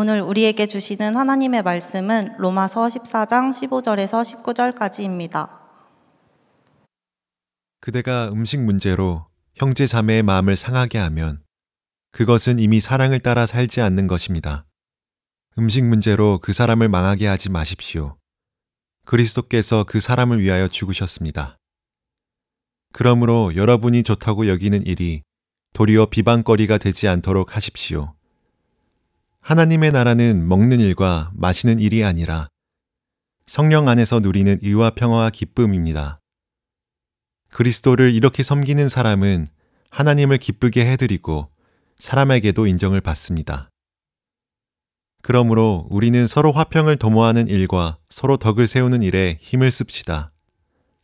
오늘 우리에게 주시는 하나님의 말씀은 로마서 14장 15절에서 19절까지입니다. 그대가 음식 문제로 형제 자매의 마음을 상하게 하면 그것은 이미 사랑을 따라 살지 않는 것입니다. 음식 문제로 그 사람을 망하게 하지 마십시오. 그리스도께서 그 사람을 위하여 죽으셨습니다. 그러므로 여러분이 좋다고 여기는 일이 도리어 비방거리가 되지 않도록 하십시오. 하나님의 나라는 먹는 일과 마시는 일이 아니라 성령 안에서 누리는 의와 평화와 기쁨입니다. 그리스도를 이렇게 섬기는 사람은 하나님을 기쁘게 해드리고 사람에게도 인정을 받습니다. 그러므로 우리는 서로 화평을 도모하는 일과 서로 덕을 세우는 일에 힘을 씁시다.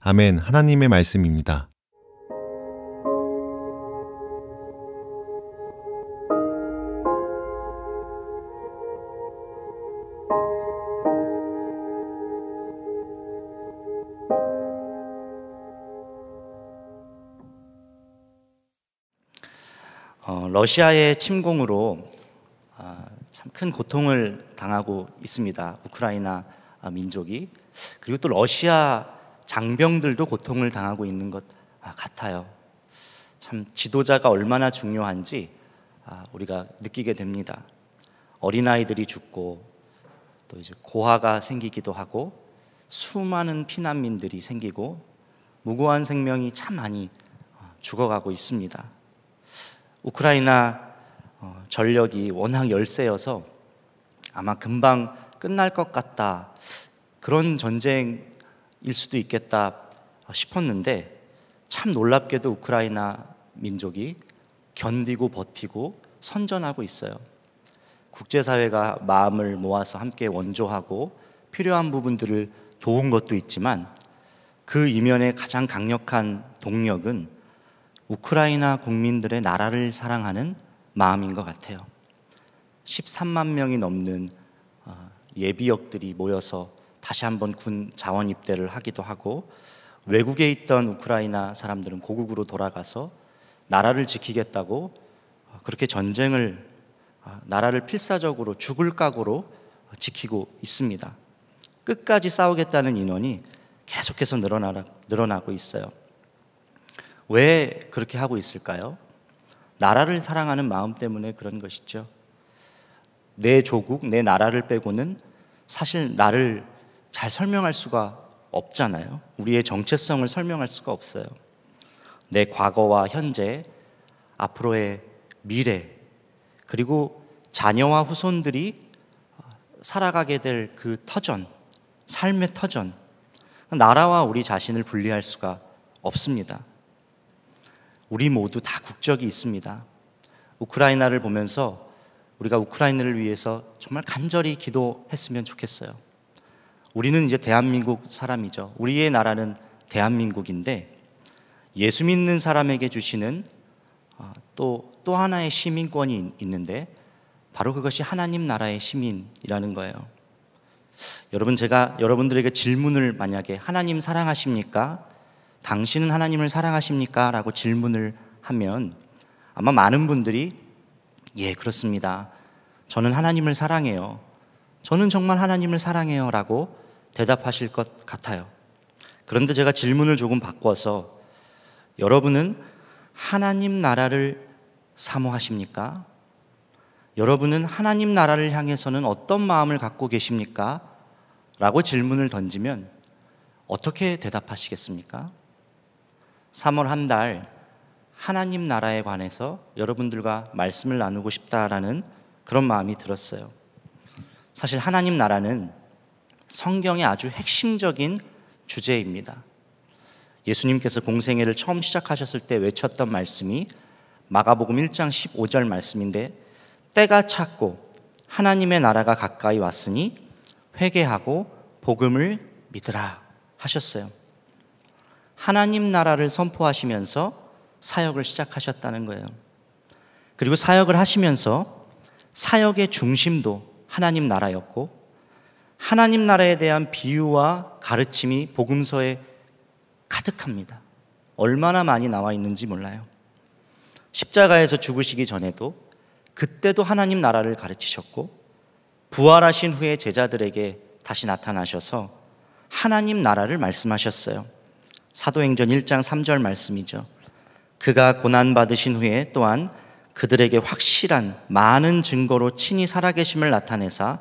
아멘 하나님의 말씀입니다. 러시아의 침공으로 아, 참큰 고통을 당하고 있습니다. 우크라이나 아, 민족이 그리고 또 러시아 장병들도 고통을 당하고 있는 것 아, 같아요. 참 지도자가 얼마나 중요한지 우리가 느끼게 됩니다. 어린아이들이 죽고 또 이제 고아가 생기기도 하고 수많은 피난민들이 생기고 무고한 생명이 참 많이 죽어가고 있습니다. 우크라이나 어, 전력이 워낙 열세여서 아마 금방 끝날 것 같다. 그런 전쟁일 수도 있겠다 싶었는데 참 놀랍게도 우크라이나 민족이 견디고 버티고 선전하고 있어요. 국제사회가 마음을 모아서 함께 원조하고 필요한 부분들을 도운 것도 있지만 그 이면에 가장 강력한 동력은 우크라이나 국민들의 나라를 사랑하는 마음인 것 같아요. 13만 명이 넘는 어, 예비역들이 모여서 다시 한번 군 자원 입대를 하기도 하고 외국에 있던 우크라이나 사람들은 고국으로 돌아가서 나라를 지키겠다고 어, 그렇게 전쟁을 어, 나라를 필사적으로 죽을 각오로 지키고 있습니다. 끝까지 싸우겠다는 인원이 계속해서 늘어나, 늘어나고 있어요. 왜 그렇게 하고 있을까요? 나라를 사랑하는 마음 때문에 그런 것이죠. 내 조국, 내 나라를 빼고는 사실 나를 잘 설명할 수가 없잖아요. 우리의 정체성을 설명할 수가 없어요. 내 과거와 현재, 앞으로의 미래, 그리고 자녀와 후손들이 살아가게 될 그 터전, 삶의 터전, 나라와 우리 자신을 분리할 수가 없습니다. 우리 모두 다 국적이 있습니다. 우크라이나를 보면서 우리가 우크라이나를 위해서 정말 간절히 기도했으면 좋겠어요. 우리는 이제 대한민국 사람이죠. 우리의 나라는 대한민국인데 예수 믿는 사람에게 주시는 어, 또, 또 하나의 시민권이 있는데 바로 그것이 하나님 나라의 시민이라는 거예요. 여러분, 제가 여러분들에게 질문을 만약에 하나님 사랑하십니까? 당신은 하나님을 사랑하십니까? 라고 질문을 하면 아마 많은 분들이 예, 그렇습니다. 저는 하나님을 사랑해요. 저는 정말 하나님을 사랑해요. 라고 대답하실 것 같아요. 그런데 제가 질문을 조금 바꿔서 여러분은 하나님 나라를 사모하십니까? 여러분은 하나님 나라를 향해서는 어떤 마음을 갖고 계십니까? 라고 질문을 던지면 어떻게 대답하시겠습니까? 3월 한 달 하나님 나라에 관해서 여러분들과 말씀을 나누고 싶다라는 그런 마음이 들었어요. 사실 하나님 나라는 성경의 아주 핵심적인 주제입니다. 예수님께서 공생애를 처음 시작하셨을 때 외쳤던 말씀이 마가복음 1장 15절 말씀인데 때가 찼고 하나님의 나라가 가까이 왔으니 회개하고 복음을 믿으라 하셨어요. 하나님 나라를 선포하시면서 사역을 시작하셨다는 거예요. 그리고 사역을 하시면서 사역의 중심도 하나님 나라였고 하나님 나라에 대한 비유와 가르침이 복음서에 가득합니다. 얼마나 많이 나와 있는지 몰라요. 십자가에서 죽으시기 전에도 그때도 하나님 나라를 가르치셨고 부활하신 후에 제자들에게 다시 나타나셔서 하나님 나라를 말씀하셨어요. 사도행전 1장 3절 말씀이죠. 그가 고난받으신 후에 또한 그들에게 확실한 많은 증거로 친히 살아계심을 나타내사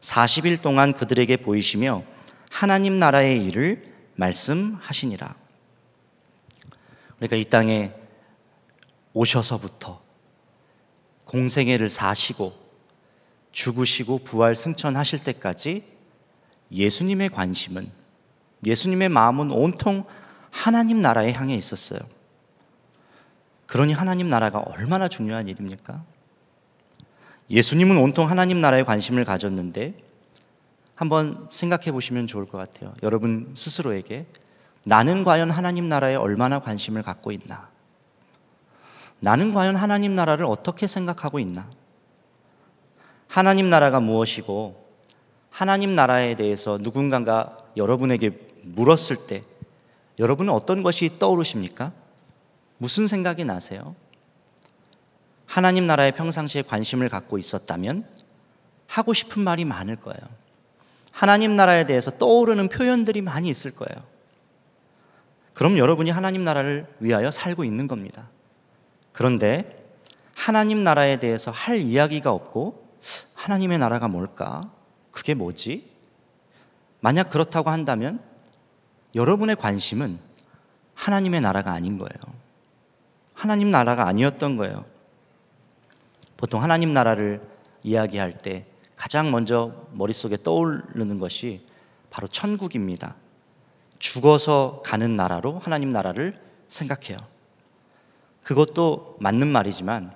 40일 동안 그들에게 보이시며 하나님 나라의 일을 말씀하시니라. 그러니까 이 땅에 오셔서부터 공생애를 사시고 죽으시고 부활 승천하실 때까지 예수님의 관심은 예수님의 마음은 온통 하나님 나라에 향해 있었어요. 그러니 하나님 나라가 얼마나 중요한 일입니까? 예수님은 온통 하나님 나라에 관심을 가졌는데 한번 생각해 보시면 좋을 것 같아요. 여러분 스스로에게 나는 과연 하나님 나라에 얼마나 관심을 갖고 있나? 나는 과연 하나님 나라를 어떻게 생각하고 있나? 하나님 나라가 무엇이고 하나님 나라에 대해서 누군가가 여러분에게 물었을 때 여러분은 어떤 것이 떠오르십니까? 무슨 생각이 나세요? 하나님 나라에 평상시에 관심을 갖고 있었다면 하고 싶은 말이 많을 거예요. 하나님 나라에 대해서 떠오르는 표현들이 많이 있을 거예요. 그럼 여러분이 하나님 나라를 위하여 살고 있는 겁니다. 그런데 하나님 나라에 대해서 할 이야기가 없고 하나님의 나라가 뭘까? 그게 뭐지? 만약 그렇다고 한다면 여러분의 관심은 하나님의 나라가 아닌 거예요. 하나님 나라가 아니었던 거예요. 보통 하나님 나라를 이야기할 때 가장 먼저 머릿속에 떠오르는 것이 바로 천국입니다. 죽어서 가는 나라로 하나님 나라를 생각해요. 그것도 맞는 말이지만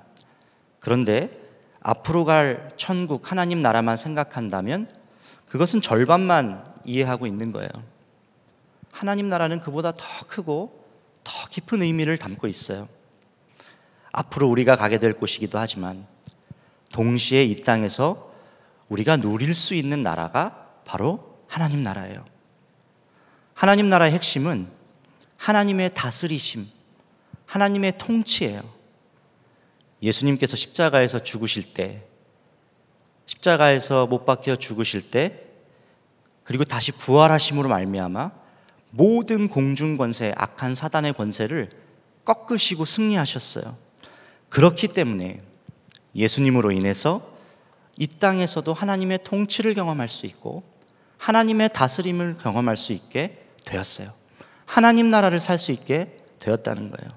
그런데 앞으로 갈 천국 하나님 나라만 생각한다면 그것은 절반만 이해하고 있는 거예요. 하나님 나라는 그보다 더 크고 더 깊은 의미를 담고 있어요. 앞으로 우리가 가게 될 곳이기도 하지만 동시에 이 땅에서 우리가 누릴 수 있는 나라가 바로 하나님 나라예요. 하나님 나라의 핵심은 하나님의 다스리심, 하나님의 통치예요. 예수님께서 십자가에서 죽으실 때, 십자가에서 못 박혀 죽으실 때, 그리고 다시 부활하심으로 말미암아 모든 공중 권세, 악한 사단의 권세를 꺾으시고 승리하셨어요. 그렇기 때문에 예수님으로 인해서 이 땅에서도 하나님의 통치를 경험할 수 있고 하나님의 다스림을 경험할 수 있게 되었어요. 하나님 나라를 살 수 있게 되었다는 거예요.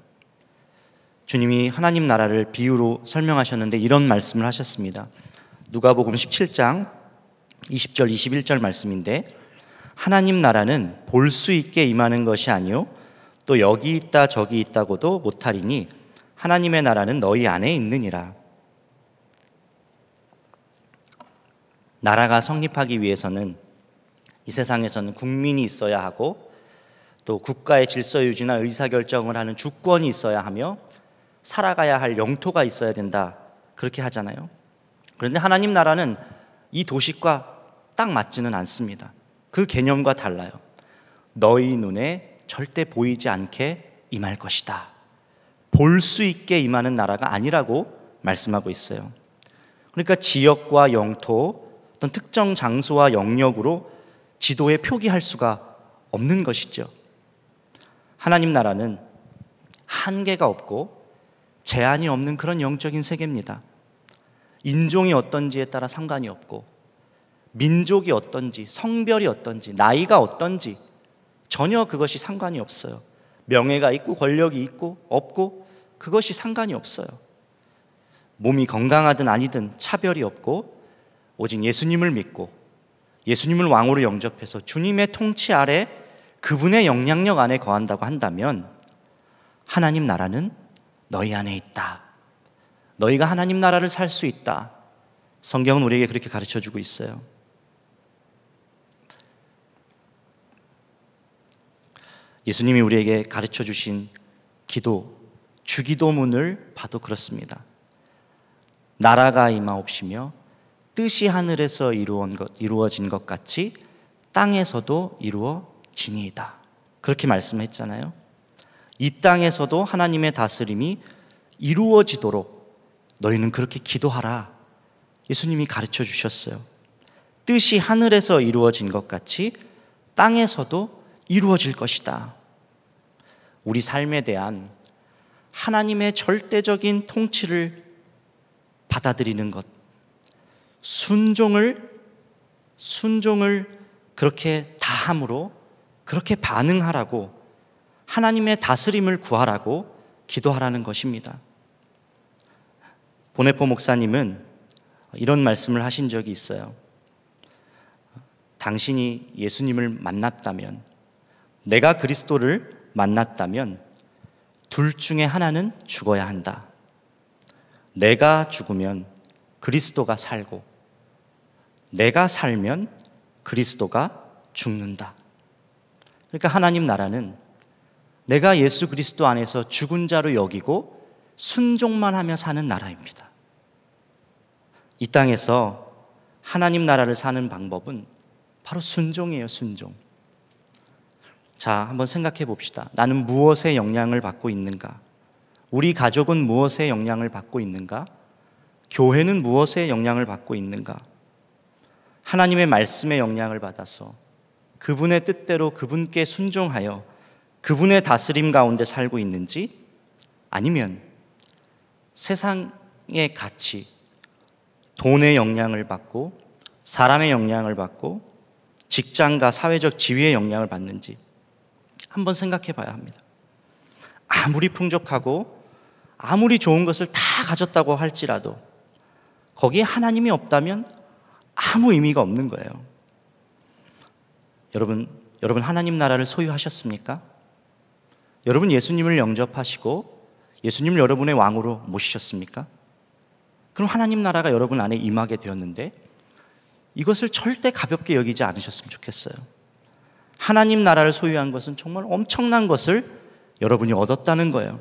주님이 하나님 나라를 비유로 설명하셨는데 이런 말씀을 하셨습니다. 누가복음 17장 20절 21절 말씀인데 하나님 나라는 볼 수 있게 임하는 것이 아니요 또 여기 있다 저기 있다고도 못하리니 하나님의 나라는 너희 안에 있느니라. 나라가 성립하기 위해서는 이 세상에서는 국민이 있어야 하고 또 국가의 질서 유지나 의사결정을 하는 주권이 있어야 하며 살아가야 할 영토가 있어야 된다. 그렇게 하잖아요. 그런데 하나님 나라는 이 도식과 딱 맞지는 않습니다. 그 개념과 달라요. 너희 눈에 절대 보이지 않게 임할 것이다. 볼 수 있게 임하는 나라가 아니라고 말씀하고 있어요. 그러니까 지역과 영토, 어떤 특정 장소와 영역으로 지도에 표기할 수가 없는 것이죠. 하나님 나라는 한계가 없고 제한이 없는 그런 영적인 세계입니다. 인종이 어떤지에 따라 상관이 없고 민족이 어떤지, 성별이 어떤지, 나이가 어떤지 전혀 그것이 상관이 없어요. 명예가 있고 권력이 있고 없고 그것이 상관이 없어요. 몸이 건강하든 아니든 차별이 없고 오직 예수님을 믿고 예수님을 왕으로 영접해서 주님의 통치 아래 그분의 영향력 안에 거한다고 한다면 하나님 나라는 너희 안에 있다. 너희가 하나님 나라를 살 수 있다. 성경은 우리에게 그렇게 가르쳐 주고 있어요. 예수님이 우리에게 가르쳐 주신 기도, 주기도문을 봐도 그렇습니다. 나라가 임하옵시며 뜻이 하늘에서 이루어진 것 같이 땅에서도 이루어지니이다. 그렇게 말씀했잖아요. 이 땅에서도 하나님의 다스림이 이루어지도록 너희는 그렇게 기도하라. 예수님이 가르쳐 주셨어요. 뜻이 하늘에서 이루어진 것 같이 땅에서도 이루어질 것이다. 우리 삶에 대한 하나님의 절대적인 통치를 받아들이는 것. 순종을, 순종을 그렇게 다 함으로 그렇게 반응하라고 하나님의 다스림을 구하라고 기도하라는 것입니다. 보네포 목사님은 이런 말씀을 하신 적이 있어요. 당신이 예수님을 만났다면 내가 그리스도를 만났다면 둘 중에 하나는 죽어야 한다. 내가 죽으면 그리스도가 살고, 내가 살면 그리스도가 죽는다. 그러니까 하나님 나라는 내가 예수 그리스도 안에서 죽은 자로 여기고 순종만 하며 사는 나라입니다. 이 땅에서 하나님 나라를 사는 방법은 바로 순종이에요, 순종. 자, 한번 생각해 봅시다. 나는 무엇에 영향을 받고 있는가? 우리 가족은 무엇에 영향을 받고 있는가? 교회는 무엇에 영향을 받고 있는가? 하나님의 말씀에 영향을 받아서 그분의 뜻대로 그분께 순종하여 그분의 다스림 가운데 살고 있는지 아니면 세상의 가치, 돈의 영향을 받고 사람의 영향을 받고 직장과 사회적 지위의 영향을 받는지 한번 생각해 봐야 합니다. 아무리 풍족하고 아무리 좋은 것을 다 가졌다고 할지라도 거기에 하나님이 없다면 아무 의미가 없는 거예요. 여러분, 여러분 하나님 나라를 소유하셨습니까? 여러분 예수님을 영접하시고 예수님을 여러분의 왕으로 모시셨습니까? 그럼 하나님 나라가 여러분 안에 임하게 되었는데 이것을 절대 가볍게 여기지 않으셨으면 좋겠어요. 하나님 나라를 소유한 것은 정말 엄청난 것을 여러분이 얻었다는 거예요.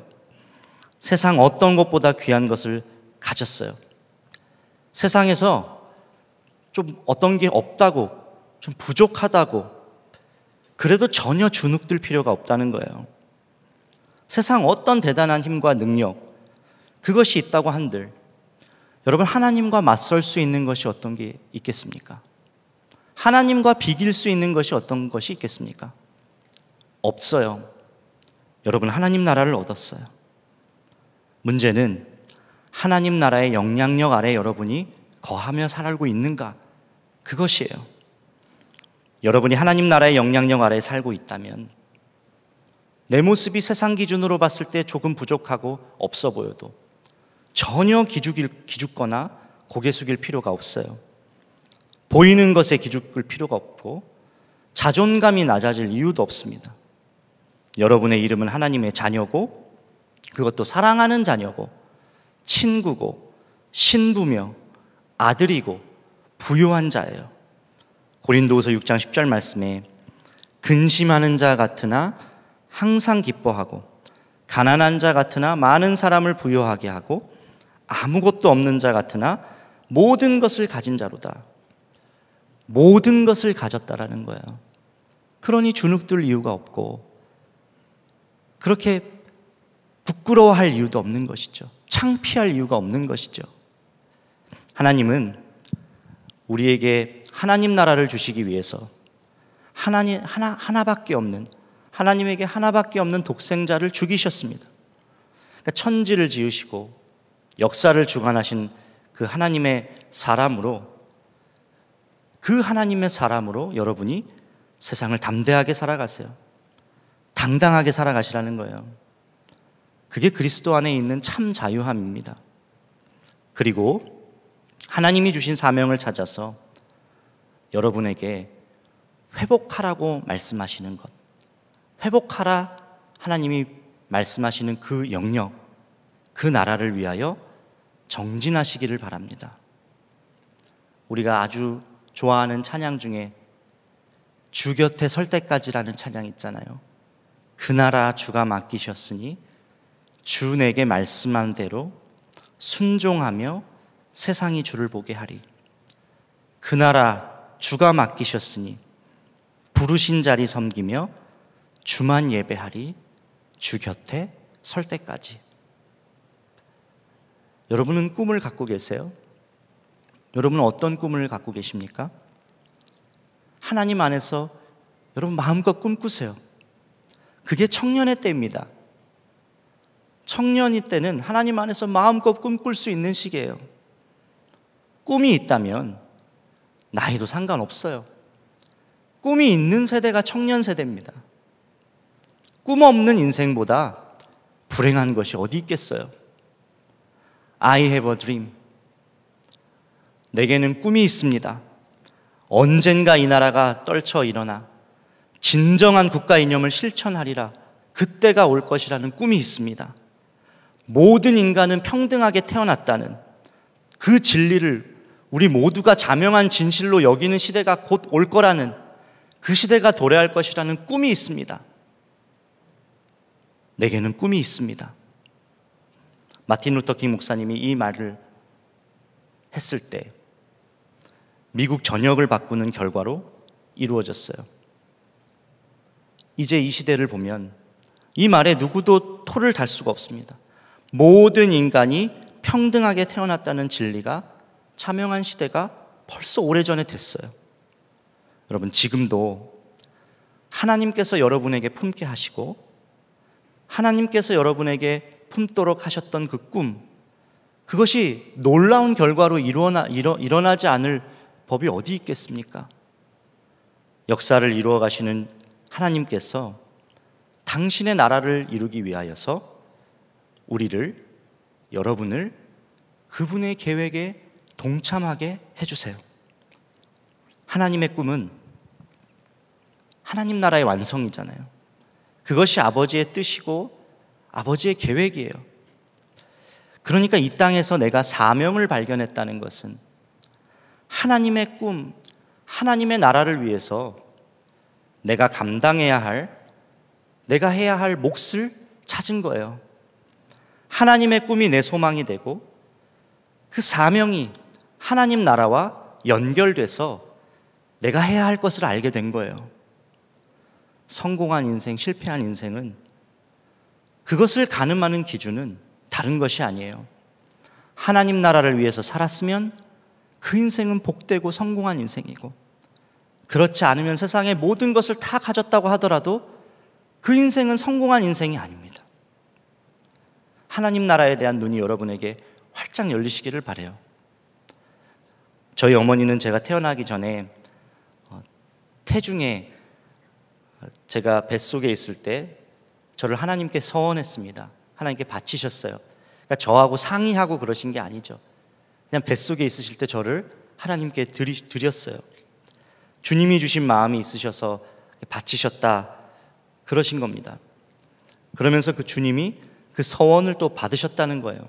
세상 어떤 것보다 귀한 것을 가졌어요. 세상에서 좀 어떤 게 없다고, 좀 부족하다고, 그래도 전혀 주눅들 필요가 없다는 거예요. 세상 어떤 대단한 힘과 능력, 그것이 있다고 한들, 여러분, 하나님과 맞설 수 있는 것이 어떤 게 있겠습니까? 하나님과 비길 수 있는 것이 어떤 것이 있겠습니까? 없어요. 여러분, 하나님 나라를 얻었어요. 문제는 하나님 나라의 영향력 아래 여러분이 거하며 살고 있는가? 그것이에요. 여러분이 하나님 나라의 영향력 아래 살고 있다면 내 모습이 세상 기준으로 봤을 때 조금 부족하고 없어 보여도 전혀 기죽일, 기죽거나 고개 숙일 필요가 없어요. 보이는 것에 기죽을 필요가 없고 자존감이 낮아질 이유도 없습니다. 여러분의 이름은 하나님의 자녀고 그것도 사랑하는 자녀고 친구고 신부며 아들이고 부유한 자예요. 고린도후서 6장 10절 말씀에 근심하는 자 같으나 항상 기뻐하고 가난한 자 같으나 많은 사람을 부여하게 하고 아무것도 없는 자 같으나 모든 것을 가진 자로다. 모든 것을 가졌다라는 거예요. 그러니 주눅들 이유가 없고 그렇게 부끄러워할 이유도 없는 것이죠. 창피할 이유가 없는 것이죠. 하나님은 우리에게 하나님 나라를 주시기 위해서 하나님 하나 하나밖에 없는 하나님에게 하나밖에 없는 독생자를 죽이셨습니다. 그러니까 천지를 지으시고 역사를 주관하신 그 하나님의 사람으로 그 하나님의 사람으로 여러분이 세상을 담대하게 살아가세요. 당당하게 살아가시라는 거예요. 그게 그리스도 안에 있는 참 자유함입니다. 그리고 하나님이 주신 사명을 찾아서 여러분에게 회복하라고 말씀하시는 것. 회복하라 하나님이 말씀하시는 그 영역, 그 나라를 위하여 정진하시기를 바랍니다. 우리가 아주 좋아하는 찬양 중에 주 곁에 설 때까지라는 찬양 있잖아요. 그 나라 주가 맡기셨으니 주 내게 말씀한 대로 순종하며 세상이 주를 보게 하리. 그 나라 주가 맡기셨으니 부르신 자리 섬기며 주만 예배하리 주 곁에 설 때까지. 여러분은 꿈을 갖고 계세요? 여러분은 어떤 꿈을 갖고 계십니까? 하나님 안에서 여러분 마음껏 꿈꾸세요. 그게 청년의 때입니다. 청년이 때는 하나님 안에서 마음껏 꿈꿀 수 있는 시기예요. 꿈이 있다면 나이도 상관없어요. 꿈이 있는 세대가 청년 세대입니다. 꿈 없는 인생보다 불행한 것이 어디 있겠어요? I have a dream. 내게는 꿈이 있습니다. 언젠가 이 나라가 떨쳐 일어나 진정한 국가 이념을 실천하리라. 그때가 올 것이라는 꿈이 있습니다. 모든 인간은 평등하게 태어났다는 그 진리를 우리 모두가 자명한 진실로 여기는 시대가 곧 올 거라는 그 시대가 도래할 것이라는 꿈이 있습니다. 내게는 꿈이 있습니다. 마틴 루터 킹 목사님이 이 말을 했을 때 미국 전역을 바꾸는 결과로 이루어졌어요. 이제 이 시대를 보면 이 말에 누구도 토를 달 수가 없습니다. 모든 인간이 평등하게 태어났다는 진리가 차명한 시대가 벌써 오래전에 됐어요. 여러분, 지금도 하나님께서 여러분에게 품게 하시고 하나님께서 여러분에게 품도록 하셨던 그 꿈, 그것이 놀라운 결과로 일어나, 일어, 일어나지 않을 법이 어디 있겠습니까? 역사를 이루어 가시는 하나님께서 당신의 나라를 이루기 위하여서 우리를 여러분을 그분의 계획에 동참하게 해주세요. 하나님의 꿈은 하나님 나라의 완성이잖아요. 그것이 아버지의 뜻이고 아버지의 계획이에요. 그러니까 이 땅에서 내가 사명을 발견했다는 것은 하나님의 꿈, 하나님의 나라를 위해서 내가 감당해야 할, 내가 해야 할 몫을 찾은 거예요. 하나님의 꿈이 내 소망이 되고 그 사명이 하나님 나라와 연결돼서 내가 해야 할 것을 알게 된 거예요. 성공한 인생, 실패한 인생은 그것을 가늠하는 기준은 다른 것이 아니에요. 하나님 나라를 위해서 살았으면 그 인생은 복되고 성공한 인생이고 그렇지 않으면 세상의 모든 것을 다 가졌다고 하더라도 그 인생은 성공한 인생이 아닙니다. 하나님 나라에 대한 눈이 여러분에게 활짝 열리시기를 바래요. 저희 어머니는 제가 태어나기 전에 어, 태중에 어, 제가 뱃속에 있을 때 저를 하나님께 서원했습니다. 하나님께 바치셨어요. 그러니까 저하고 상의하고 그러신 게 아니죠. 그냥 뱃속에 있으실 때 저를 하나님께 드렸어요. 주님이 주신 마음이 있으셔서 바치셨다. 그러신 겁니다. 그러면서 그 주님이 그 서원을 또 받으셨다는 거예요.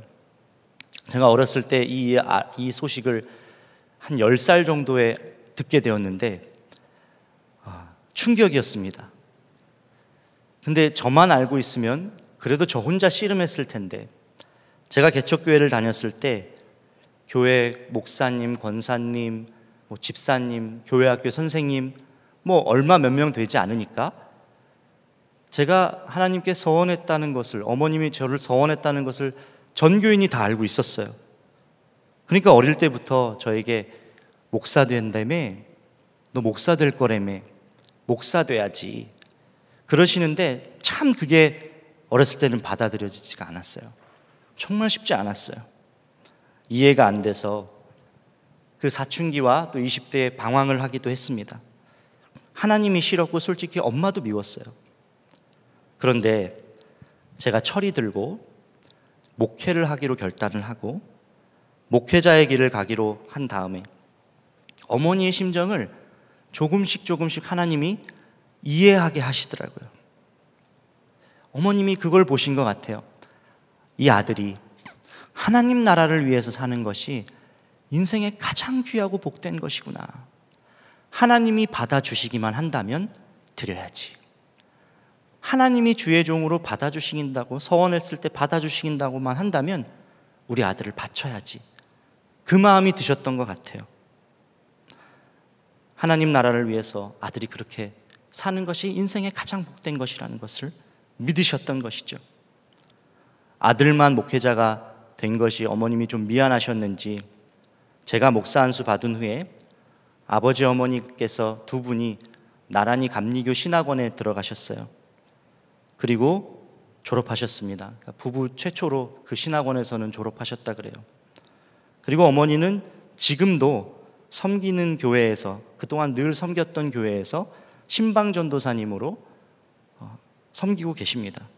제가 어렸을 때이이 아, 소식을 한 10살 정도에 듣게 되었는데 아, 충격이었습니다. 근데 저만 알고 있으면 그래도 저 혼자 씨름했을 텐데 제가 개척교회를 다녔을 때 교회 목사님, 권사님, 뭐 집사님, 교회 학교 선생님, 뭐 얼마 몇 명 되지 않으니까 제가 하나님께 서원했다는 것을 어머님이 저를 서원했다는 것을 전 교인이 다 알고 있었어요. 그러니까 어릴 때부터 저에게 목사 된다며 너 목사 될 거라며 목사 돼야지 그러시는데 참 그게 어렸을 때는 받아들여지지가 않았어요. 정말 쉽지 않았어요. 이해가 안 돼서 그 사춘기와 또 20대에 방황을 하기도 했습니다. 하나님이 싫었고 솔직히 엄마도 미웠어요. 그런데 제가 철이 들고 목회를 하기로 결단을 하고 목회자의 길을 가기로 한 다음에 어머니의 심정을 조금씩 조금씩 하나님이 이해하게 하시더라고요. 어머님이 그걸 보신 것 같아요. 이 아들이 하나님 나라를 위해서 사는 것이 인생의 가장 귀하고 복된 것이구나. 하나님이 받아주시기만 한다면 드려야지. 하나님이 주의 종으로 받아주시다고 서원했을 때받아주시다고만 한다면 우리 아들을 바쳐야지. 그 마음이 드셨던 것 같아요. 하나님 나라를 위해서 아들이 그렇게 사는 것이 인생의 가장 복된 것이라는 것을 믿으셨던 것이죠. 아들만 목회자가 된 것이 어머님이 좀 미안하셨는지 제가 목사 안수 받은 후에 아버지 어머니께서 두 분이 나란히 감리교 신학원에 들어가셨어요. 그리고 졸업하셨습니다. 그러니까 부부 최초로 그 신학원에서는 졸업하셨다 그래요. 그리고 어머니는 지금도 섬기는 교회에서 그동안 늘 섬겼던 교회에서 신방전도사님으로 어, 섬기고 계십니다.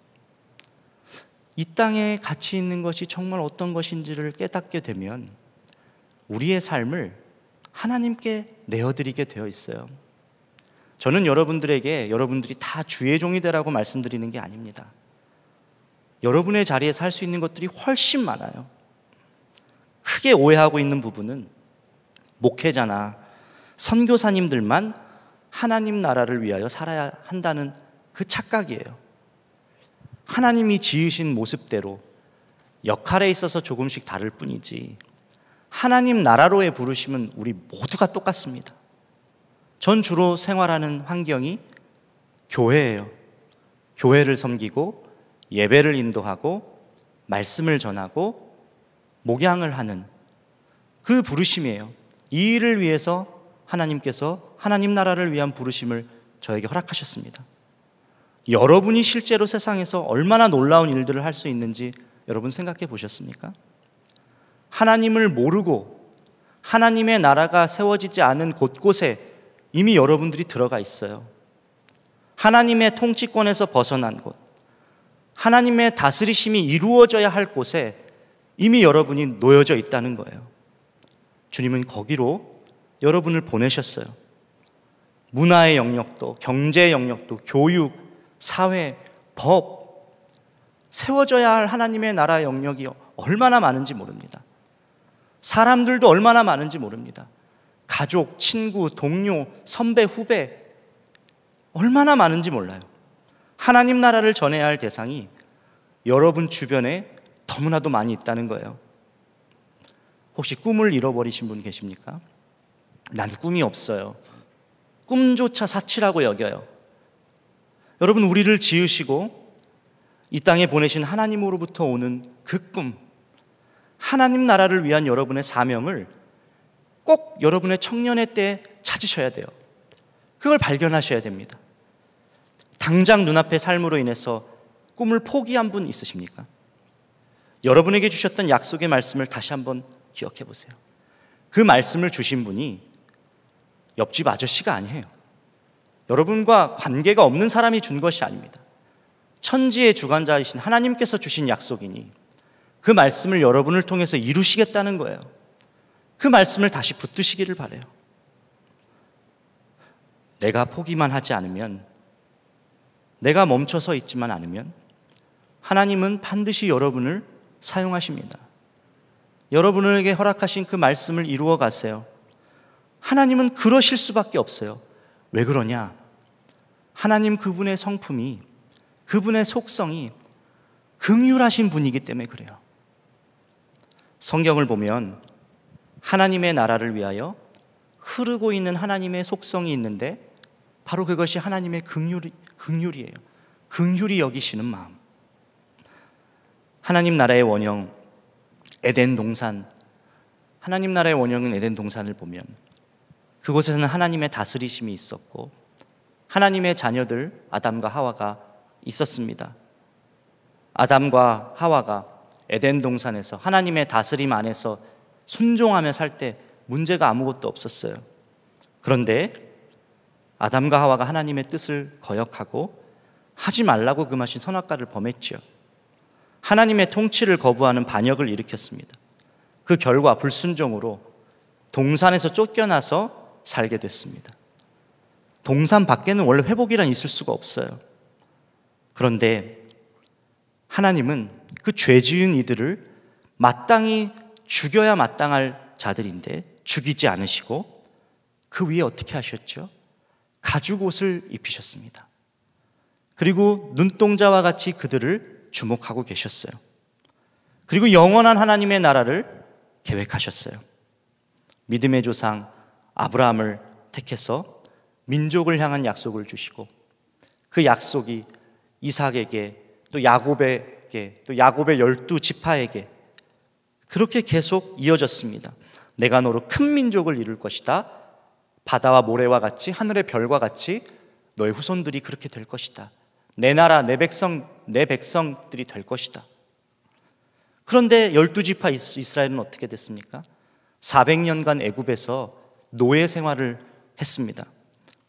이 땅에 가치 있는 것이 정말 어떤 것인지를 깨닫게 되면 우리의 삶을 하나님께 내어드리게 되어 있어요. 저는 여러분들에게 여러분들이 다 주의 종이 되라고 말씀드리는 게 아닙니다. 여러분의 자리에 살 수 있는 것들이 훨씬 많아요. 크게 오해하고 있는 부분은 목회자나 선교사님들만 하나님 나라를 위하여 살아야 한다는 그 착각이에요. 하나님이 지으신 모습대로 역할에 있어서 조금씩 다를 뿐이지 하나님 나라로의 부르심은 우리 모두가 똑같습니다. 전 주로 생활하는 환경이 교회예요. 교회를 섬기고 예배를 인도하고 말씀을 전하고 목양을 하는 그 부르심이에요. 이 일을 위해서 하나님께서 하나님 나라를 위한 부르심을 저에게 허락하셨습니다. 여러분이 실제로 세상에서 얼마나 놀라운 일들을 할 수 있는지 여러분 생각해 보셨습니까? 하나님을 모르고 하나님의 나라가 세워지지 않은 곳곳에 이미 여러분들이 들어가 있어요. 하나님의 통치권에서 벗어난 곳, 하나님의 다스리심이 이루어져야 할 곳에 이미 여러분이 놓여져 있다는 거예요. 주님은 거기로 여러분을 보내셨어요. 문화의 영역도, 경제의 영역도, 교육, 사회, 법, 세워져야 할 하나님의 나라 영역이 얼마나 많은지 모릅니다. 사람들도 얼마나 많은지 모릅니다. 가족, 친구, 동료, 선배, 후배, 얼마나 많은지 몰라요. 하나님 나라를 전해야 할 대상이 여러분 주변에 너무나도 많이 있다는 거예요. 혹시 꿈을 잃어버리신 분 계십니까? 난 꿈이 없어요. 꿈조차 사치라고 여겨요. 여러분, 우리를 지으시고 이 땅에 보내신 하나님으로부터 오는 그 꿈, 하나님 나라를 위한 여러분의 사명을 꼭 여러분의 청년의 때 찾으셔야 돼요. 그걸 발견하셔야 됩니다. 당장 눈앞의 삶으로 인해서 꿈을 포기한 분 있으십니까? 여러분에게 주셨던 약속의 말씀을 다시 한번 기억해 보세요. 그 말씀을 주신 분이 옆집 아저씨가 아니에요. 여러분과 관계가 없는 사람이 준 것이 아닙니다. 천지의 주관자이신 하나님께서 주신 약속이니 그 말씀을 여러분을 통해서 이루시겠다는 거예요. 그 말씀을 다시 붙드시기를 바래요. 내가 포기만 하지 않으면 내가 멈춰서 있지만 않으면 하나님은 반드시 여러분을 사용하십니다. 여러분에게 허락하신 그 말씀을 이루어 가세요. 하나님은 그러실 수밖에 없어요. 왜 그러냐? 하나님 그분의 성품이 그분의 속성이 긍휼하신 분이기 때문에 그래요. 성경을 보면 하나님의 나라를 위하여 흐르고 있는 하나님의 속성이 있는데 바로 그것이 하나님의 긍휼 긍휼이에요. 긍휼히 여기시는 마음. 하나님 나라의 원형 에덴 동산 하나님 나라의 원형인 에덴 동산을 보면 그곳에서는 하나님의 다스리심이 있었고 하나님의 자녀들 아담과 하와가 있었습니다. 아담과 하와가 에덴 동산에서 하나님의 다스림 안에서 순종하며 살 때 문제가 아무것도 없었어요. 그런데 아담과 하와가 하나님의 뜻을 거역하고 하지 말라고 금하신 그 선악과를 범했지 하나님의 통치를 거부하는 반역을 일으켰습니다. 그 결과 불순종으로 동산에서 쫓겨나서 살게 됐습니다. 동산 밖에는 원래 회복이란 있을 수가 없어요. 그런데 하나님은 그 죄 지은 이들을 마땅히 죽여야 마땅할 자들인데 죽이지 않으시고 그 위에 어떻게 하셨죠? 가죽 옷을 입히셨습니다. 그리고 눈동자와 같이 그들을 주목하고 계셨어요. 그리고 영원한 하나님의 나라를 계획하셨어요. 믿음의 조상 아브라함을 택해서 민족을 향한 약속을 주시고 그 약속이 이삭에게 또 야곱에게 또 야곱의 열두 지파에게 그렇게 계속 이어졌습니다. 내가 너로 큰 민족을 이룰 것이다. 바다와 모래와 같이 하늘의 별과 같이 너의 후손들이 그렇게 될 것이다. 내 나라 내 백성 내 백성들이 될 것이다. 그런데 열두 지파 이스라엘은 어떻게 됐습니까? 400년간 애굽에서 노예 생활을 했습니다.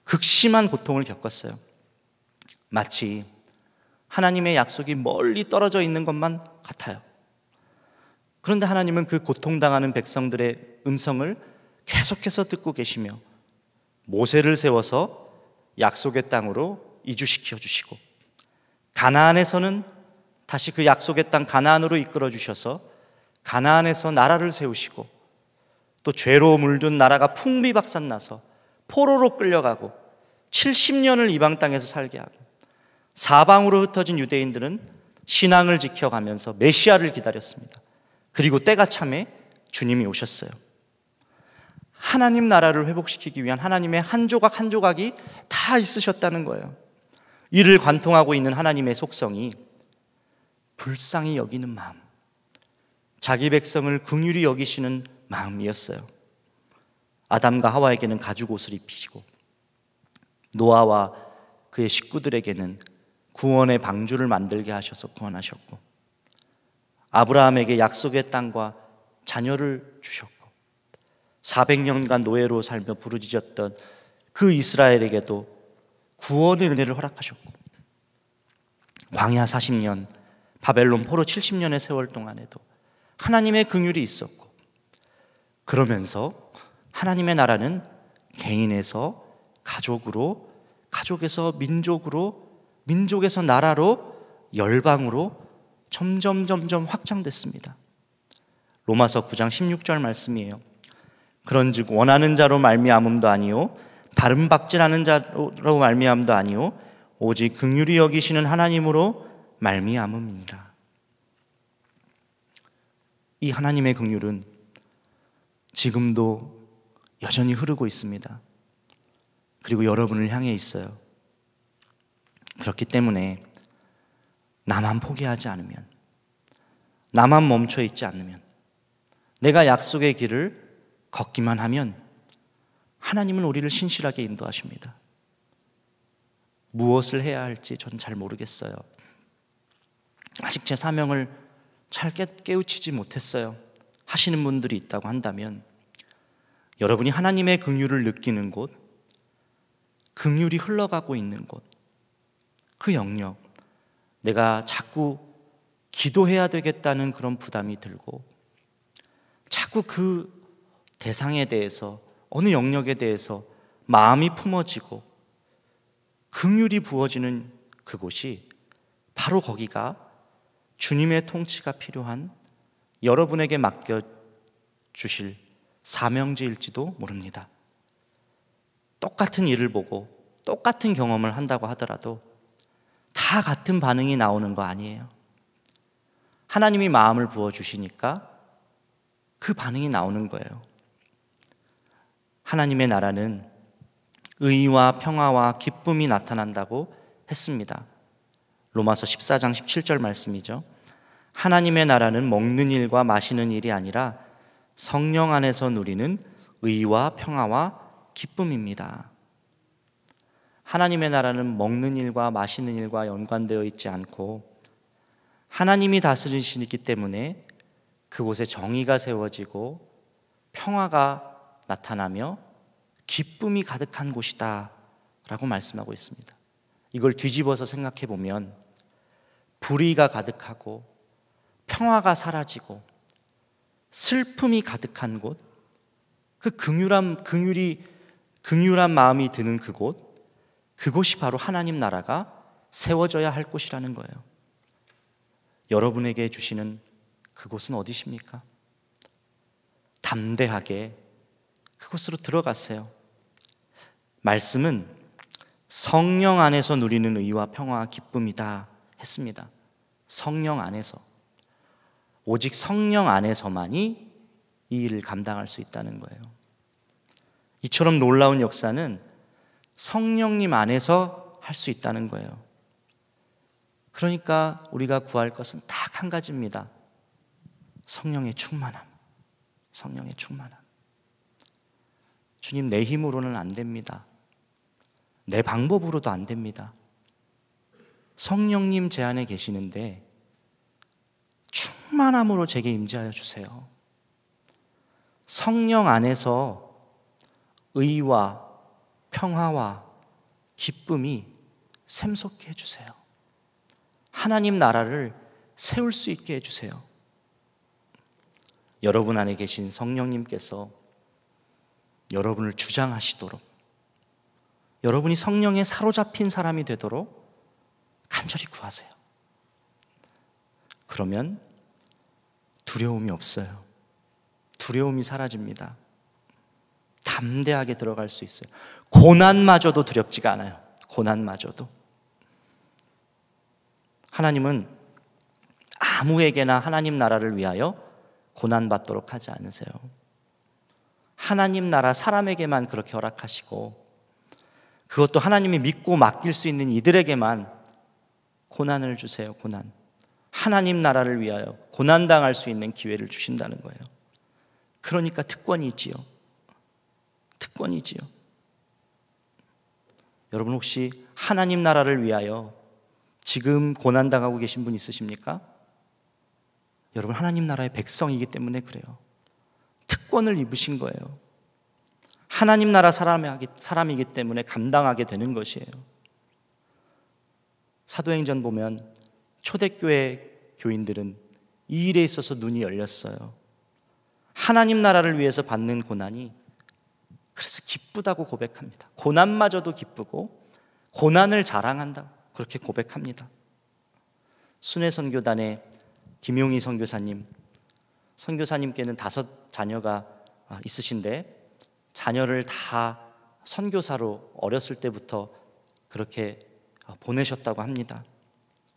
극심한 고통을 겪었어요. 마치 하나님의 약속이 멀리 떨어져 있는 것만 같아요. 그런데 하나님은 그 고통당하는 백성들의 음성을 계속해서 듣고 계시며 모세를 세워서 약속의 땅으로 이주시켜 주시고 가나안에서는 다시 그 약속의 땅 가나안으로 이끌어 주셔서 가나안에서 나라를 세우시고 또 죄로 물든 나라가 풍비박산 나서 포로로 끌려가고 70년을 이방 땅에서 살게 하고 사방으로 흩어진 유대인들은 신앙을 지켜가면서 메시아를 기다렸습니다. 그리고 때가 참에 주님이 오셨어요. 하나님 나라를 회복시키기 위한 하나님의 한 조각 한 조각이 다 있으셨다는 거예요. 이를 관통하고 있는 하나님의 속성이 불쌍히 여기는 마음, 자기 백성을 긍휼히 여기시는 마음이었어요. 아담과 하와에게는 가죽 옷을 입히시고 노아와 그의 식구들에게는 구원의 방주를 만들게 하셔서 구원하셨고 아브라함에게 약속의 땅과 자녀를 주셨고 400년간 노예로 살며 부르짖었던 그 이스라엘에게도 구원의 은혜를 허락하셨고 광야 40년 바벨론 포로 70년의 세월 동안에도 하나님의 긍휼이 있었고 그러면서 하나님의 나라는 개인에서 가족으로, 가족에서 민족으로, 민족에서 나라로, 열방으로 점점 점점 확장됐습니다. 로마서 9장 16절 말씀이에요. 그런즉 원하는 자로 말미암음도 아니요 바른 박질하는 자로 말미암도 아니요 오직 긍휼히 여기시는 하나님으로 말미암음이니라. 이 하나님의 긍휼은 지금도 여전히 흐르고 있습니다. 그리고 여러분을 향해 있어요. 그렇기 때문에 나만 포기하지 않으면, 나만 멈춰 있지 않으면, 내가 약속의 길을 걷기만 하면 하나님은 우리를 신실하게 인도하십니다. 무엇을 해야 할지 전 잘 모르겠어요. 아직 제 사명을 잘 깨우치지 못했어요. 하시는 분들이 있다고 한다면 여러분이 하나님의 긍휼을 느끼는 곳, 긍휼이 흘러가고 있는 곳, 그 영역, 내가 자꾸 기도해야 되겠다는 그런 부담이 들고, 자꾸 그 대상에 대해서 어느 영역에 대해서 마음이 품어지고 긍휼이 부어지는 그곳이 바로 거기가 주님의 통치가 필요한 여러분에게 맡겨 주실 사명제일지도 모릅니다. 똑같은 일을 보고 똑같은 경험을 한다고 하더라도 다 같은 반응이 나오는 거 아니에요. 하나님이 마음을 부어주시니까 그 반응이 나오는 거예요. 하나님의 나라는 의와 평화와 기쁨이 나타난다고 했습니다. 로마서 14장 17절 말씀이죠. 하나님의 나라는 먹는 일과 마시는 일이 아니라 성령 안에서 누리는 의와 평화와 기쁨입니다. 하나님의 나라는 먹는 일과 마시는 일과 연관되어 있지 않고 하나님이 다스리시기 때문에 그곳에 정의가 세워지고 평화가 나타나며 기쁨이 가득한 곳이다 라고 말씀하고 있습니다. 이걸 뒤집어서 생각해 보면 불의가 가득하고 평화가 사라지고 슬픔이 가득한 곳, 그 긍휼한 긍휼이 긍휼한 마음이 드는 그곳, 그곳이 바로 하나님 나라가 세워져야 할 곳이라는 거예요. 여러분에게 주시는 그곳은 어디십니까? 담대하게 그곳으로 들어갔어요. 말씀은 성령 안에서 누리는 의와 평화와 기쁨이다 했습니다. 성령 안에서 오직 성령 안에서만이 이 일을 감당할 수 있다는 거예요. 이처럼 놀라운 역사는 성령님 안에서 할 수 있다는 거예요. 그러니까 우리가 구할 것은 딱 한 가지입니다. 성령의 충만함. 성령의 충만함. 주님, 내 힘으로는 안 됩니다. 내 방법으로도 안 됩니다. 성령님 제 안에 계시는데 충만함으로 제게 임재하여 주세요. 성령 안에서 의와 평화와 기쁨이 샘솟게 해주세요. 하나님 나라를 세울 수 있게 해주세요. 여러분 안에 계신 성령님께서 여러분을 주장하시도록 여러분이 성령에 사로잡힌 사람이 되도록 간절히 구하세요. 그러면 두려움이 없어요. 두려움이 사라집니다. 담대하게 들어갈 수 있어요. 고난마저도 두렵지가 않아요. 고난마저도. 하나님은 아무에게나 하나님 나라를 위하여 고난받도록 하지 않으세요. 하나님 나라 사람에게만 그렇게 허락하시고 그것도 하나님이 믿고 맡길 수 있는 이들에게만 고난을 주세요, 고난. 하나님 나라를 위하여 고난당할 수 있는 기회를 주신다는 거예요. 그러니까 특권이지요. 특권이지요. 여러분 혹시 하나님 나라를 위하여 지금 고난당하고 계신 분 있으십니까? 여러분 하나님 나라의 백성이기 때문에 그래요. 특권을 입으신 거예요. 하나님 나라 사람이, 기 때문에 감당하게 되는 것이에요. 사도행전 보면 초대교회 교인들은 이 일에 있어서 눈이 열렸어요. 하나님 나라를 위해서 받는 고난이 그래서 기쁘다고 고백합니다. 고난마저도 기쁘고 고난을 자랑한다 그렇게 고백합니다. 순회 선교단의 김용희 선교사님 선교사님께는 다섯 자녀가 있으신데 자녀를 다 선교사로 어렸을 때부터 그렇게 보내셨다고 합니다.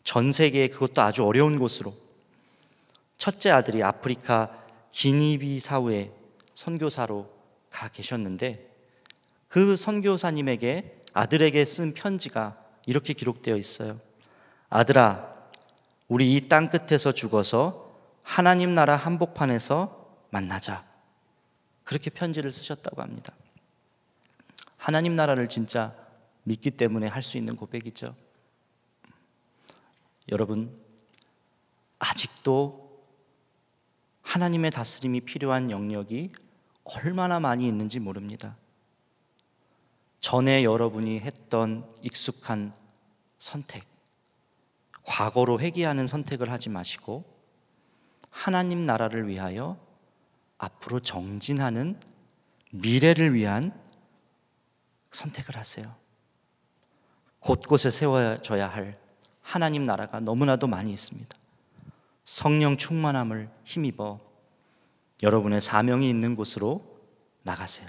전 세계에 그것도 아주 어려운 곳으로 첫째 아들이 아프리카 기니비사우에 선교사로 가 계셨는데 그 선교사님에게 아들에게 쓴 편지가 이렇게 기록되어 있어요. 아들아, 우리 이 땅 끝에서 죽어서 하나님 나라 한복판에서 만나자. 그렇게 편지를 쓰셨다고 합니다. 하나님 나라를 진짜 믿기 때문에 할 수 있는 고백이죠. 여러분, 아직도 하나님의 다스림이 필요한 영역이 얼마나 많이 있는지 모릅니다. 전에 여러분이 했던 익숙한 선택, 과거로 회귀하는 선택을 하지 마시고 하나님 나라를 위하여 앞으로 정진하는 미래를 위한 선택을 하세요. 곳곳에 세워져야 할 하나님 나라가 너무나도 많이 있습니다. 성령 충만함을 힘입어 여러분의 사명이 있는 곳으로 나가세요.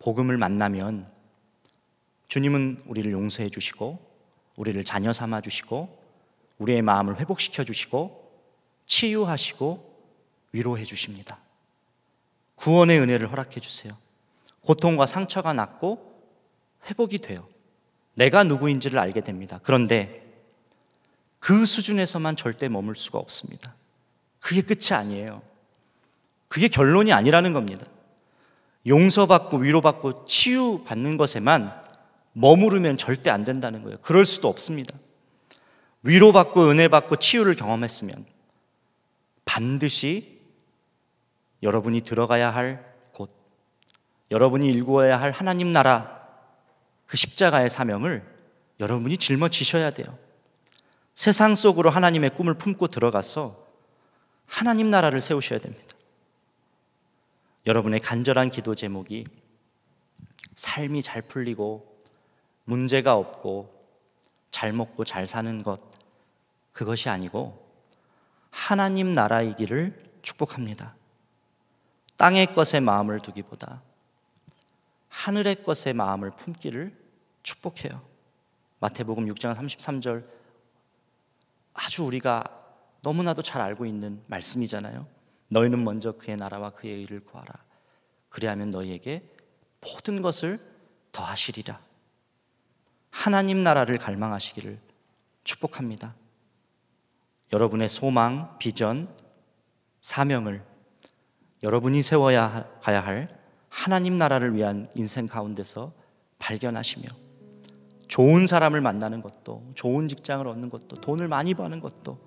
복음을 만나면 주님은 우리를 용서해 주시고 우리를 자녀 삼아 주시고 우리의 마음을 회복시켜 주시고 치유하시고 위로해 주십니다. 구원의 은혜를 허락해 주세요. 고통과 상처가 낫고 회복이 돼요. 내가 누구인지를 알게 됩니다. 그런데 그 수준에서만 절대 머물 수가 없습니다. 그게 끝이 아니에요. 그게 결론이 아니라는 겁니다. 용서받고 위로받고 치유받는 것에만 머무르면 절대 안 된다는 거예요. 그럴 수도 없습니다. 위로받고 은혜받고 치유를 경험했으면 반드시 여러분이 들어가야 할 곳, 여러분이 일구어야 할 하나님 나라, 그 십자가의 사명을 여러분이 짊어지셔야 돼요. 세상 속으로 하나님의 꿈을 품고 들어가서 하나님 나라를 세우셔야 됩니다. 여러분의 간절한 기도 제목이 삶이 잘 풀리고 문제가 없고 잘 먹고 잘 사는 것 그것이 아니고 하나님 나라이기를 축복합니다. 땅의 것에 마음을 두기보다 하늘의 것에 마음을 품기를 축복해요. 마태복음 6장 33절 아주 우리가 너무나도 잘 알고 있는 말씀이잖아요. 너희는 먼저 그의 나라와 그의 일을 구하라. 그리하면 너희에게 모든 것을 더하시리라. 하나님 나라를 갈망하시기를 축복합니다. 여러분의 소망, 비전, 사명을 여러분이 세워야 가야 할 하나님 나라를 위한 인생 가운데서 발견하시며 좋은 사람을 만나는 것도, 좋은 직장을 얻는 것도, 돈을 많이 버는 것도,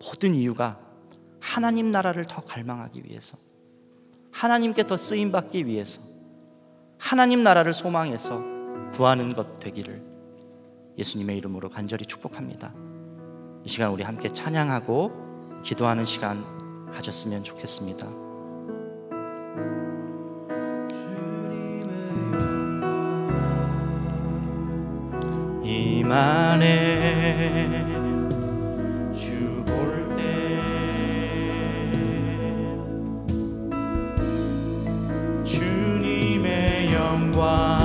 모든 이유가 하나님 나라를 더 갈망하기 위해서, 하나님께 더 쓰임받기 위해서, 하나님 나라를 소망해서 구하는 것 되기를 예수님의 이름으로 간절히 축복합니다. 이 시간 우리 함께 찬양하고 기도하는 시간 가졌으면 좋겠습니다. 주님의 주님 안주볼 때 주님의 영광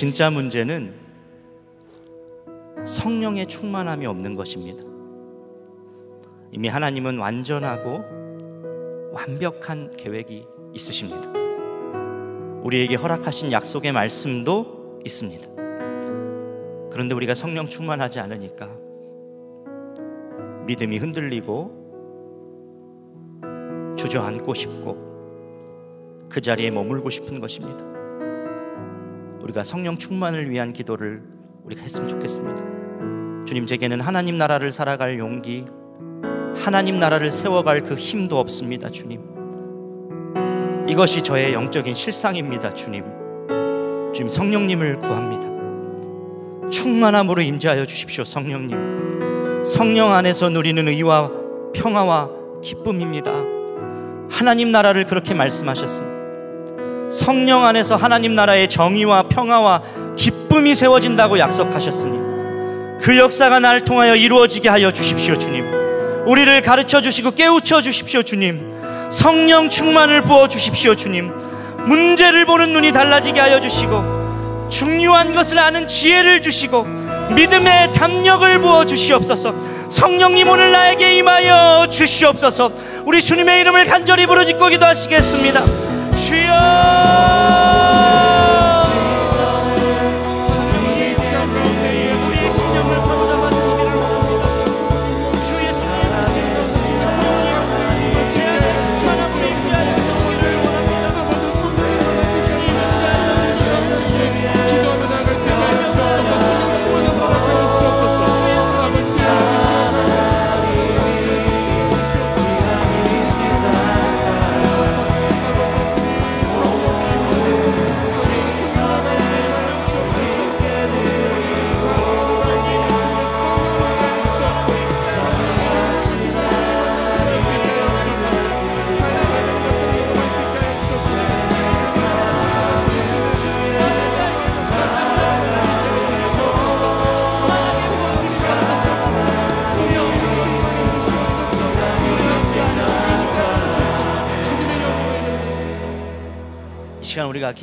진짜 문제는 성령의 충만함이 없는 것입니다. 이미 하나님은 완전하고 완벽한 계획이 있으십니다. 우리에게 허락하신 약속의 말씀도 있습니다. 그런데 우리가 성령 충만하지 않으니까 믿음이 흔들리고 주저앉고 싶고 그 자리에 머물고 싶은 것입니다. 우리가 성령 충만을 위한 기도를 우리가 했으면 좋겠습니다. 주님 제게는 하나님 나라를 살아갈 용기, 하나님 나라를 세워갈 그 힘도 없습니다, 주님. 이것이 저의 영적인 실상입니다, 주님. 주님 성령님을 구합니다. 충만함으로 임재하여 주십시오, 성령님. 성령 안에서 누리는 의와 평화와 기쁨입니다. 하나님 나라를 그렇게 말씀하셨습니다. 성령 안에서 하나님 나라의 정의와 평화와 기쁨이 세워진다고 약속하셨으니 그 역사가 날 통하여 이루어지게 하여 주십시오 주님 우리를 가르쳐 주시고 깨우쳐 주십시오 주님 성령 충만을 부어 주십시오 주님 문제를 보는 눈이 달라지게 하여 주시고 중요한 것을 아는 지혜를 주시고 믿음의 담력을 부어 주시옵소서 성령님 오늘 나에게 임하여 주시옵소서 우리 주님의 이름을 간절히 부르짖고 기도하시겠습니다 주여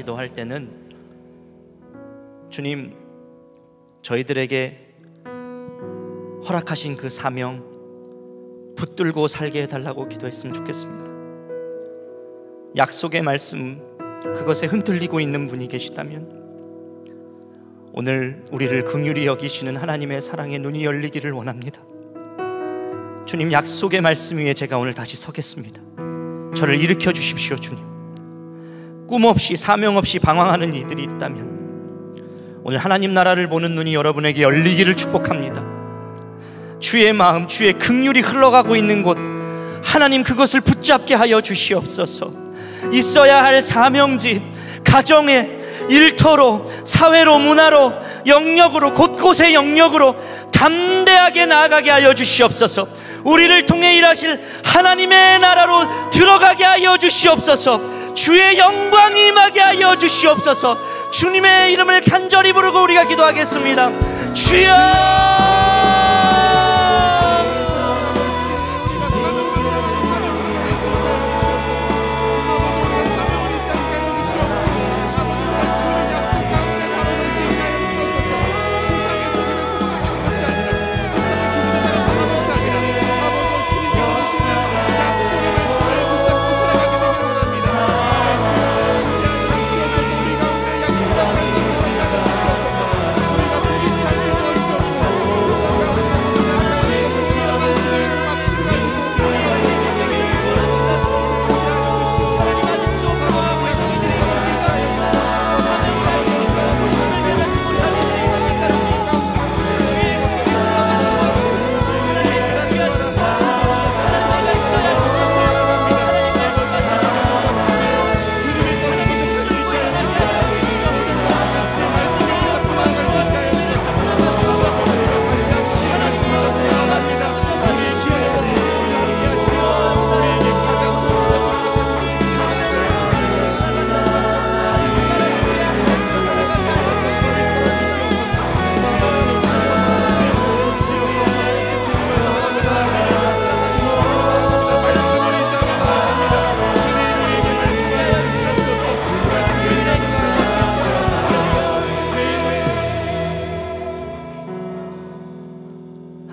기도할 때는 주님 저희들에게 허락하신 그 사명 붙들고 살게 해달라고 기도했으면 좋겠습니다. 약속의 말씀 그것에 흔들리고 있는 분이 계시다면 오늘 우리를 긍휼히 여기시는 하나님의 사랑의 눈이 열리기를 원합니다. 주님 약속의 말씀 위에 제가 오늘 다시 서겠습니다. 저를 일으켜 주십시오, 주님. 꿈 없이 사명 없이 방황하는 이들이 있다면 오늘 하나님 나라를 보는 눈이 여러분에게 열리기를 축복합니다. 주의 마음, 주의 극률이 흘러가고 있는 곳 하나님 그것을 붙잡게 하여 주시옵소서. 있어야 할 사명지, 가정에 일터로, 사회로, 문화로, 영역으로, 곳곳의 영역으로 담대하게 나아가게 하여 주시옵소서. 우리를 통해 일하실 하나님의 나라로 들어가게 하여 주시옵소서. 주의 영광 임하게 하여 주시옵소서. 주님의 이름을 간절히 부르고 우리가 기도하겠습니다. 주여!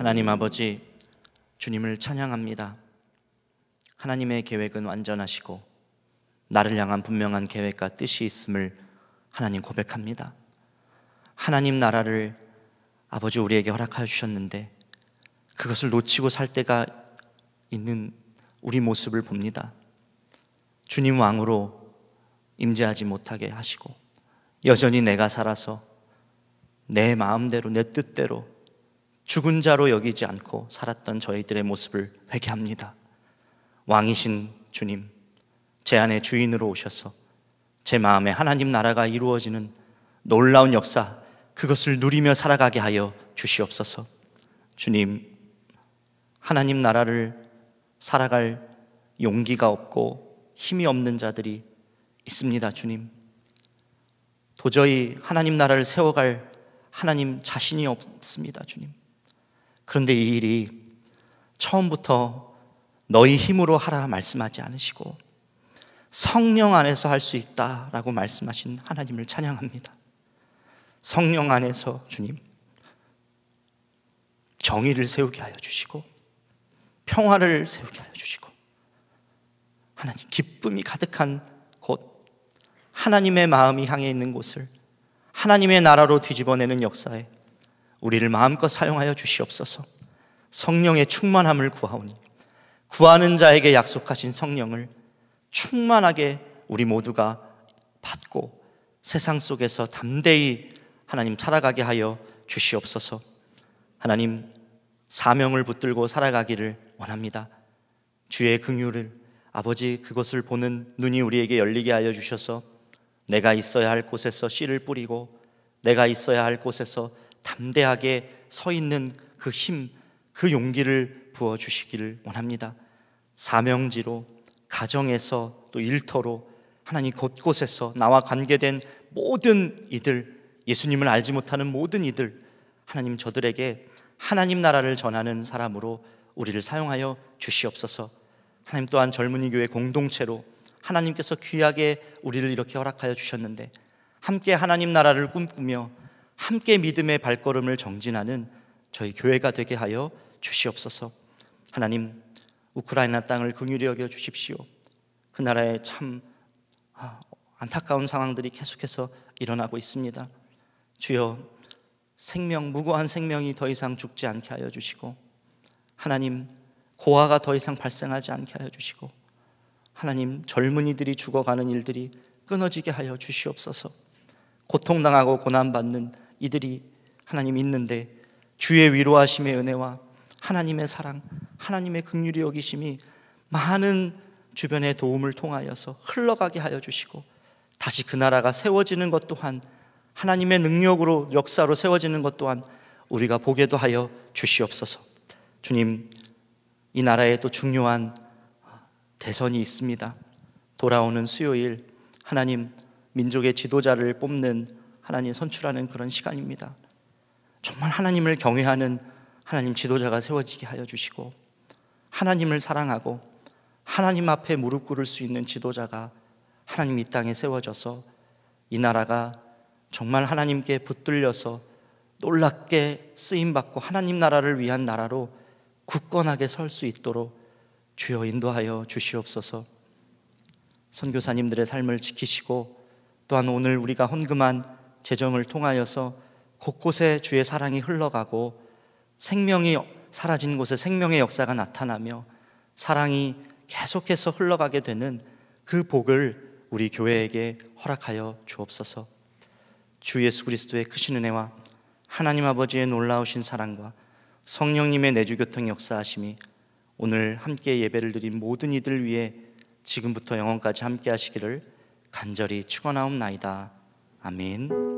하나님 아버지, 주님을 찬양합니다. 하나님의 계획은 완전하시고, 나를 향한 분명한 계획과 뜻이 있음을 하나님 고백합니다. 하나님 나라를 아버지 우리에게 허락하여 주셨는데, 그것을 놓치고 살 때가 있는 우리 모습을 봅니다. 주님 왕으로 임재하지 못하게 하시고, 여전히 내가 살아서 내 마음대로, 내 뜻대로 죽은 자로 여기지 않고 살았던 저희들의 모습을 회개합니다. 왕이신 주님, 제 안의 주인으로 오셔서 제 마음에 하나님 나라가 이루어지는 놀라운 역사, 그것을 누리며 살아가게 하여 주시옵소서. 주님, 하나님 나라를 살아갈 용기가 없고 힘이 없는 자들이 있습니다, 주님. 도저히 하나님 나라를 세워갈 하나님 자신이 없습니다, 주님. 그런데 이 일이 처음부터 너희 힘으로 하라 말씀하지 않으시고 성령 안에서 할 수 있다라고 말씀하신 하나님을 찬양합니다. 성령 안에서 주님 정의를 세우게 하여 주시고 평화를 세우게 하여 주시고 하나님 기쁨이 가득한 곳 하나님의 마음이 향해 있는 곳을 하나님의 나라로 뒤집어내는 역사에 우리를 마음껏 사용하여 주시옵소서. 성령의 충만함을 구하오니 구하는 자에게 약속하신 성령을 충만하게 우리 모두가 받고 세상 속에서 담대히 하나님 살아가게 하여 주시옵소서. 하나님 사명을 붙들고 살아가기를 원합니다. 주의 긍휼을 아버지 그것을 보는 눈이 우리에게 열리게 하여 주셔서 내가 있어야 할 곳에서 씨를 뿌리고 내가 있어야 할 곳에서 담대하게 서 있는 그 힘, 그 용기를 부어 주시기를 원합니다. 사명지로 가정에서 또 일터로 하나님 곳곳에서 나와 관계된 모든 이들 예수님을 알지 못하는 모든 이들 하나님 저들에게 하나님 나라를 전하는 사람으로 우리를 사용하여 주시옵소서. 하나님 또한 젊은이 교회 공동체로 하나님께서 귀하게 우리를 이렇게 허락하여 주셨는데 함께 하나님 나라를 꿈꾸며 함께 믿음의 발걸음을 정진하는 저희 교회가 되게 하여 주시옵소서. 하나님, 우크라이나 땅을 긍휼히 여겨 주십시오. 그 나라에 참 아, 안타까운 상황들이 계속해서 일어나고 있습니다. 주여, 생명 무고한 생명이 더 이상 죽지 않게 하여 주시고 하나님 고아가 더 이상 발생하지 않게 하여 주시고 하나님 젊은이들이 죽어가는 일들이 끊어지게 하여 주시옵소서. 고통당하고 고난받는 이들이 하나님 있는데 주의 위로하심의 은혜와 하나님의 사랑, 하나님의 극률이 여기심이 많은 주변의 도움을 통하여서 흘러가게 하여 주시고 다시 그 나라가 세워지는 것 또한 하나님의 능력으로 역사로 세워지는 것 또한 우리가 보게도 하여 주시옵소서. 주님, 이 나라에 또 중요한 대선이 있습니다. 돌아오는 수요일 하나님 민족의 지도자를 뽑는 하나님 선출하는 그런 시간입니다. 정말 하나님을 경외하는 하나님 지도자가 세워지게 하여 주시고 하나님을 사랑하고 하나님 앞에 무릎 꿇을 수 있는 지도자가 하나님 이 땅에 세워져서 이 나라가 정말 하나님께 붙들려서 놀랍게 쓰임 받고 하나님 나라를 위한 나라로 굳건하게 설 수 있도록 주여 인도하여 주시옵소서. 선교사님들의 삶을 지키시고 또한 오늘 우리가 헌금한 재정을 통하여서 곳곳에 주의 사랑이 흘러가고 생명이 사라진 곳에 생명의 역사가 나타나며 사랑이 계속해서 흘러가게 되는 그 복을 우리 교회에게 허락하여 주옵소서. 주 예수 그리스도의 크신 은혜와 하나님 아버지의 놀라우신 사랑과 성령님의 내주교통 역사하심이 오늘 함께 예배를 드린 모든 이들 위해 지금부터 영원까지 함께 하시기를 간절히 축원하옵나이다. 아멘.